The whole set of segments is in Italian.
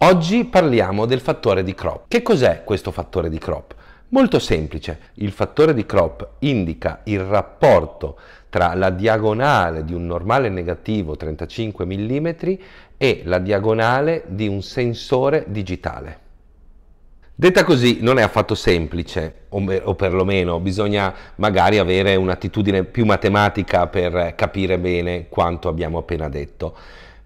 Oggi parliamo del fattore di crop. Che cos'è questo fattore di crop? Molto semplice, il fattore di crop indica il rapporto tra la diagonale di un normale negativo 35 mm e la diagonale di un sensore digitale. Detta così non è affatto semplice, o, perlomeno bisogna magari avere un'attitudine più matematica per capire bene quanto abbiamo appena detto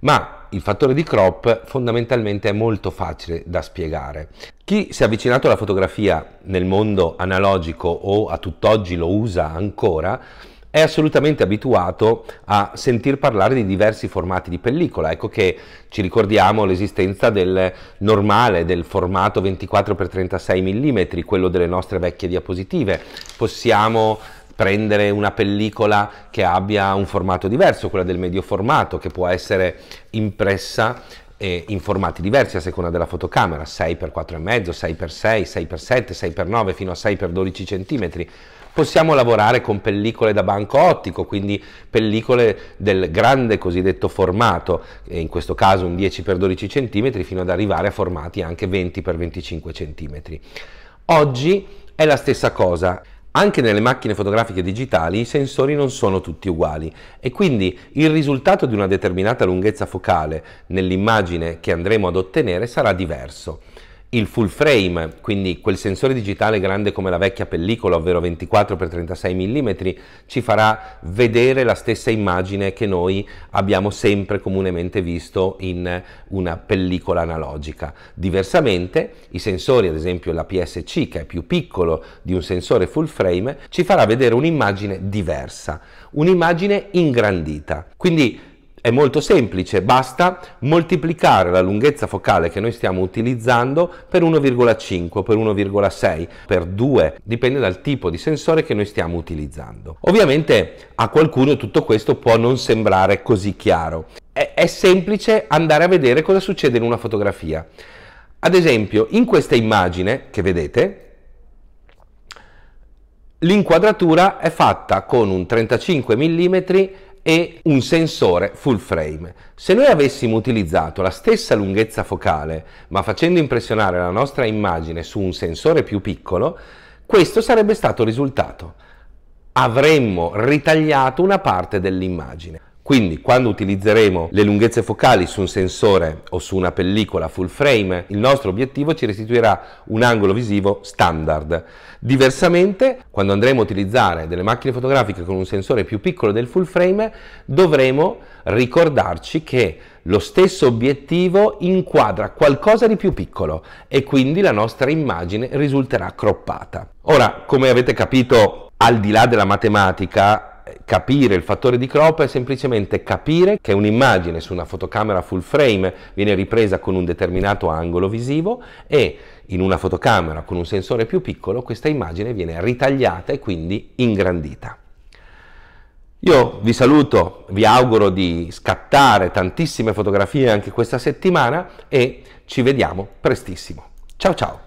ma il fattore di crop fondamentalmente è molto facile da spiegare. Chi si è avvicinato alla fotografia nel mondo analogico o a tutt'oggi lo usa ancora, è assolutamente abituato a sentir parlare di diversi formati di pellicola. Ecco che ci ricordiamo l'esistenza del normale, del formato 24x36 mm, quello delle nostre vecchie diapositive. Possiamo prendere una pellicola che abbia un formato diverso, quella del medio formato, che può essere impressa in formati diversi a seconda della fotocamera, 6x4,5, 6x6, 6x7, 6x9 fino a 6x12 cm. Possiamo lavorare con pellicole da banco ottico, quindi pellicole del grande cosiddetto formato, in questo caso un 10x12 cm fino ad arrivare a formati anche 20x25 cm. Oggi è la stessa cosa, anche nelle macchine fotografiche digitali i sensori non sono tutti uguali e quindi il risultato di una determinata lunghezza focale nell'immagine che andremo ad ottenere sarà diverso il full frame, quindi quel sensore digitale grande come la vecchia pellicola, ovvero 24x36 mm, ci farà vedere la stessa immagine che noi abbiamo sempre comunemente visto in una pellicola analogica. Diversamente, i sensori, ad esempio la PSC, che è più piccolo di un sensore full frame, ci farà vedere un'immagine diversa, un'immagine ingrandita. Quindi è molto semplice, basta moltiplicare la lunghezza focale che noi stiamo utilizzando per 1,5, per 1,6, per 2, dipende dal tipo di sensore che noi stiamo utilizzando. Ovviamente a qualcuno tutto questo può non sembrare così chiaro. È, è semplice andare a vedere cosa succede in una fotografia. Ad esempio, in questa immagine che vedete, l'inquadratura è fatta con un 35 mm e un sensore full frame. Se noi avessimo utilizzato la stessa lunghezza focale ma facendo impressionare la nostra immagine su un sensore più piccolo, questo sarebbe stato il risultato. Avremmo ritagliato una parte dell'immagine. Quindi quando utilizzeremo le lunghezze focali su un sensore o su una pellicola full frame, il nostro obiettivo ci restituirà un angolo visivo standard. Diversamente, quando andremo a utilizzare delle macchine fotografiche con un sensore più piccolo del full frame, dovremo ricordarci che lo stesso obiettivo inquadra qualcosa di più piccolo e quindi la nostra immagine risulterà croppata. Ora, come avete capito, al di là della matematica, capire il fattore di crop è semplicemente capire che un'immagine su una fotocamera full frame viene ripresa con un determinato angolo visivo e in una fotocamera con un sensore più piccolo questa immagine viene ritagliata e quindi ingrandita. Io vi saluto, vi auguro di scattare tantissime fotografie anche questa settimana e ci vediamo prestissimo. Ciao ciao!